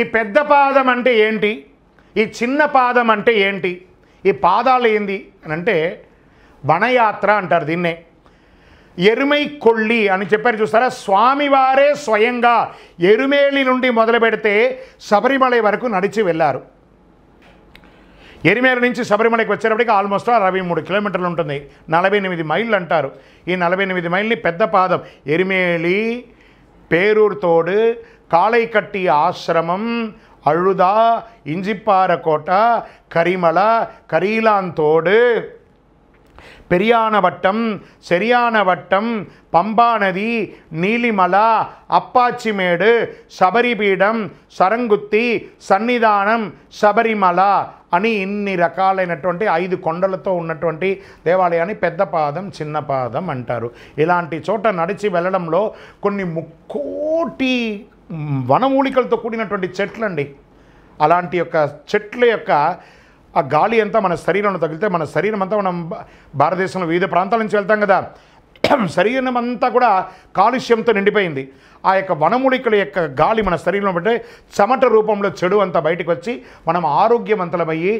ఈ పెద్ద పాదం అంటే ఏంటి ఈ చిన్న పాదం అంటే ఏంటి ఈ పాదాలు ఏంది అని అంటే వనయాత్ర అంటారు దీన్నే ఎరుమై కొళ్ళి అని చెప్పారు చూస్తారా స్వామివారే స్వయంగా ఎరుమేళి నుండి మొదలు పెడితే శబరిమల వరకు నడిచి వెళ్ళారు ఎరిమేల నుంచి శబరిమలకి వచ్చేటప్పటికి ఆల్మోస్ట్ అరవై మూడు కిలోమీటర్లు ఉంటుంది నలభై ఎనిమిది మైళ్ళు అంటారు ఈ నలభై ఎనిమిది మైల్ని పెద్ద పాదం ఎరిమేలి పేరూరుతోడు காலை கட்டிய ஆசிரமம் அழுதா இஞ்சிப்பார கோட்டா கரிமலா கரீலாந்தோடு பெரியான வட்டம் சரியான வட்டம் பம்பா நதி நீலிமலா அப்பாச்சிமேடு சபரிபீடம் சரங்குத்தி సన్నిధానం శబరిమల అని ఇన్ని రకాలైనటువంటి ఐదు కొండలతో ఉన్నటువంటి దేవాలయాన్ని పెద్ద పాదం చిన్న పాదం అంటారు ఇలాంటి చోట నడిచి వెళ్ళడంలో కొన్ని ముక్కోటి వనమూలికలతో కూడినటువంటి చెట్లండి అలాంటి యొక్క చెట్ల యొక్క ఆ గాలి అంతా మన శరీరంలో తగిలితే మన శరీరం అంతా మనం భారతదేశంలో వివిధ ప్రాంతాల నుంచి వెళ్తాం కదా శరీరం అంతా కూడా కాలుష్యంతో నిండిపోయింది ఆ యొక్క వనమూలికల యొక్క గాలి మన శరీరంలో పెట్టే చెమట రూపంలో చెడు అంతా బయటకు వచ్చి మనం ఆరోగ్యవంతులమయ్యి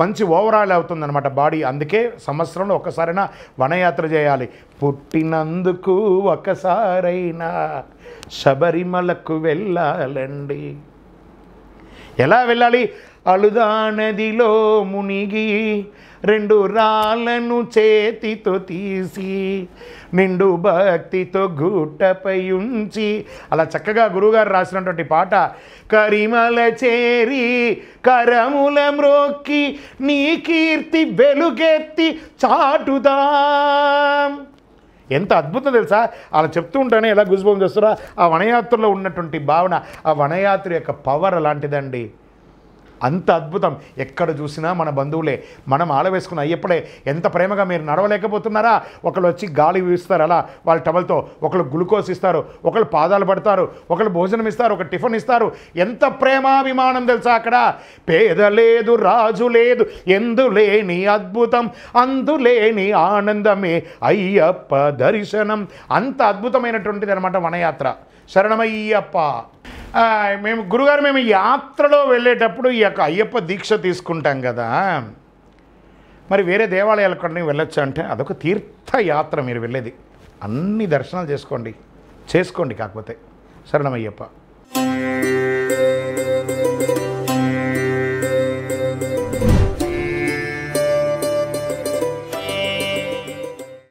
మంచి ఓవరాల్ అవుతుందన్నమాట బాడీ అందుకే సంవత్సరంలో ఒకసారైనా వనయాత్ర చేయాలి పుట్టినందుకు ఒకసారైనా శబరిమలకు వెళ్ళాలండి ఎలా వెళ్ళాలి అలుదా నదిలో మునిగి రెండు రాళ్ళను చేతితో తీసి నిండు భక్తితో గుట్టపై ఉంచి అలా చక్కగా గురుగారు రాసినటువంటి పాట కరిమల చేరి కరముల మ్రోక్కి నీ కీర్తి వెలుగెత్తి చాటుదా ఎంత అద్భుతం తెలుసా అలా చెప్తూ ఉంటానే ఎలా గుజ్భవం చేస్తారో ఆ వనయాత్రలో ఉన్నటువంటి భావన ఆ వనయాత్ర యొక్క పవర్ అలాంటిదండి అంత అద్భుతం ఎక్కడ చూసినా మన బంధువులే మనం ఆలవేసుకున్న అయ్యప్పుడే ఎంత ప్రేమగా మీరు నడవలేకపోతున్నారా ఒకళ్ళు వచ్చి గాలి వీస్తారు అలా వాళ్ళ టవల్తో ఒకళ్ళు గ్లూకోజ్ ఇస్తారు ఒకళ్ళు పాదాలు పడతారు ఒకళ్ళు భోజనం ఇస్తారు ఒక టిఫిన్ ఇస్తారు ఎంత ప్రేమాభిమానం తెలుసా అక్కడ పేద లేదు రాజు లేదు ఎందులేని అద్భుతం అందులేని ఆనందమే అయ్యప్ప దర్శనం అంత అద్భుతమైనటువంటిది అనమాట వనయాత్ర శరణమయ్యప్ప మేము గురుగారు మేము యాత్రలో వెళ్ళేటప్పుడు ఈ యొక్క అయ్యప్ప దీక్ష తీసుకుంటాం కదా మరి వేరే దేవాలయాల కొన్ని వెళ్ళొచ్చు అంటే అదొక తీర్థయాత్ర మీరు వెళ్ళేది అన్ని దర్శనాలు చేసుకోండి చేసుకోండి కాకపోతే అయ్యప్ప